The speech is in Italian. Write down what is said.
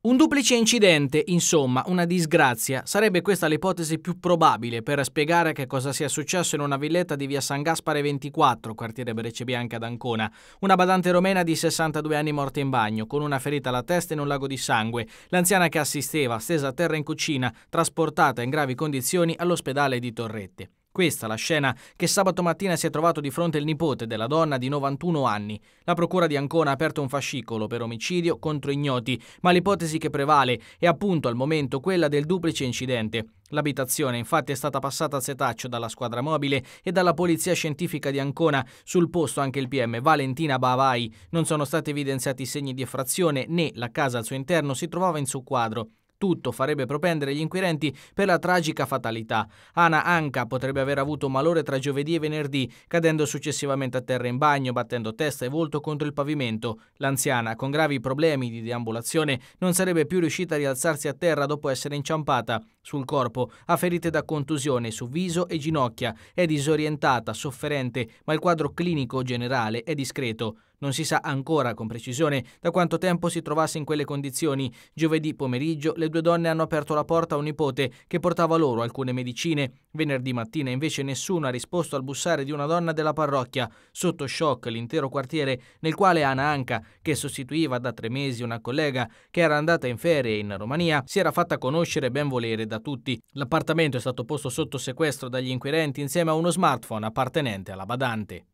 Un duplice incidente, insomma, una disgrazia, sarebbe questa l'ipotesi più probabile per spiegare che cosa sia successo in una villetta di via San Gaspare 24, quartiere Brecce Bianca ad Ancona. Una badante romena di 62 anni morta in bagno, con una ferita alla testa in un lago di sangue. L'anziana che assisteva, stesa a terra in cucina, trasportata in gravi condizioni all'ospedale di Torrette. Questa la scena che sabato mattina si è trovato di fronte il nipote della donna di 91 anni. La procura di Ancona ha aperto un fascicolo per omicidio contro ignoti, ma l'ipotesi che prevale è appunto al momento quella del duplice incidente. L'abitazione infatti è stata passata a setaccio dalla squadra mobile e dalla polizia scientifica di Ancona, sul posto anche il PM Valentina Bavai. Non sono stati evidenziati segni di effrazione né la casa al suo interno si trovava in suo quadro tutto farebbe propendere gli inquirenti per la tragica fatalità. Ana Anca potrebbe aver avuto un malore tra giovedì e venerdì, cadendo successivamente a terra in bagno, battendo testa e volto contro il pavimento. L'anziana, con gravi problemi di deambulazione, non sarebbe più riuscita a rialzarsi a terra dopo essere inciampata. Sul corpo ha ferite da contusione su viso e ginocchia, è disorientata, sofferente, ma il quadro clinico generale è discreto. Non si sa ancora con precisione da quanto tempo si trovasse in quelle condizioni. Giovedì pomeriggio le due donne hanno aperto la porta a un nipote che portava loro alcune medicine. Venerdì mattina invece nessuno ha risposto al bussare di una donna della parrocchia. Sotto shock l'intero quartiere nel quale Ana Anca, che sostituiva da tre mesi una collega che era andata in ferie in Romania, si era fatta conoscere ben volere da tutti. L'appartamento è stato posto sotto sequestro dagli inquirenti insieme a uno smartphone appartenente alla badante.